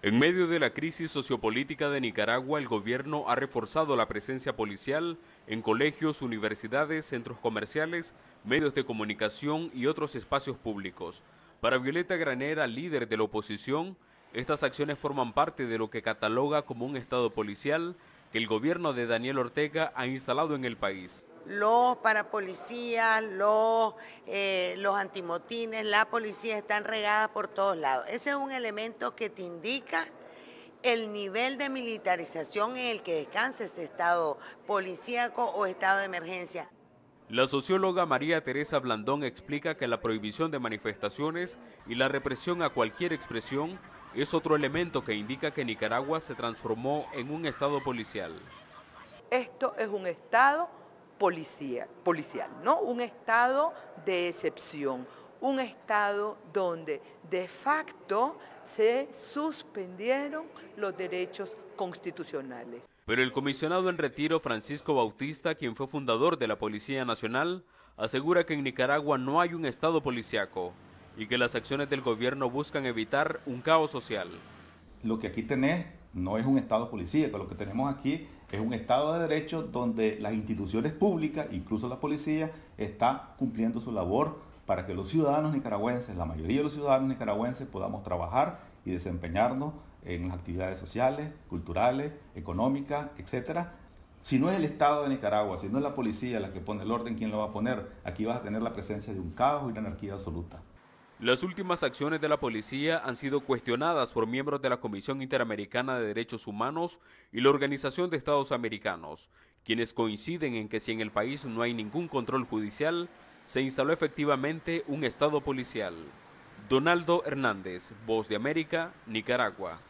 En medio de la crisis sociopolítica de Nicaragua, el gobierno ha reforzado la presencia policial en colegios, universidades, centros comerciales, medios de comunicación y otros espacios públicos. Para Violeta Granera, líder de la oposición, estas acciones forman parte de lo que cataloga como un Estado policial que el gobierno de Daniel Ortega ha instalado en el país los parapolicías, los, eh, los antimotines, la policía están regadas por todos lados. Ese es un elemento que te indica el nivel de militarización en el que descansa ese estado policíaco o estado de emergencia. La socióloga María Teresa Blandón explica que la prohibición de manifestaciones y la represión a cualquier expresión es otro elemento que indica que Nicaragua se transformó en un estado policial. Esto es un estado policía, policial, ¿no? Un estado de excepción, un estado donde de facto se suspendieron los derechos constitucionales. Pero el comisionado en retiro Francisco Bautista, quien fue fundador de la Policía Nacional, asegura que en Nicaragua no hay un Estado policiaco y que las acciones del gobierno buscan evitar un caos social. Lo que aquí tenés no es un Estado policía, lo que tenemos aquí es un Estado de Derecho donde las instituciones públicas, incluso la policía, está cumpliendo su labor para que los ciudadanos nicaragüenses, la mayoría de los ciudadanos nicaragüenses, podamos trabajar y desempeñarnos en las actividades sociales, culturales, económicas, etc. Si no es el Estado de Nicaragua, si no es la policía la que pone el orden, ¿quién lo va a poner? Aquí vas a tener la presencia de un caos y una anarquía absoluta. Las últimas acciones de la policía han sido cuestionadas por miembros de la Comisión Interamericana de Derechos Humanos y la Organización de Estados Americanos, quienes coinciden en que si en el país no hay ningún control judicial, se instaló efectivamente un Estado policial. Donaldo Hernández, Voz de América, Nicaragua.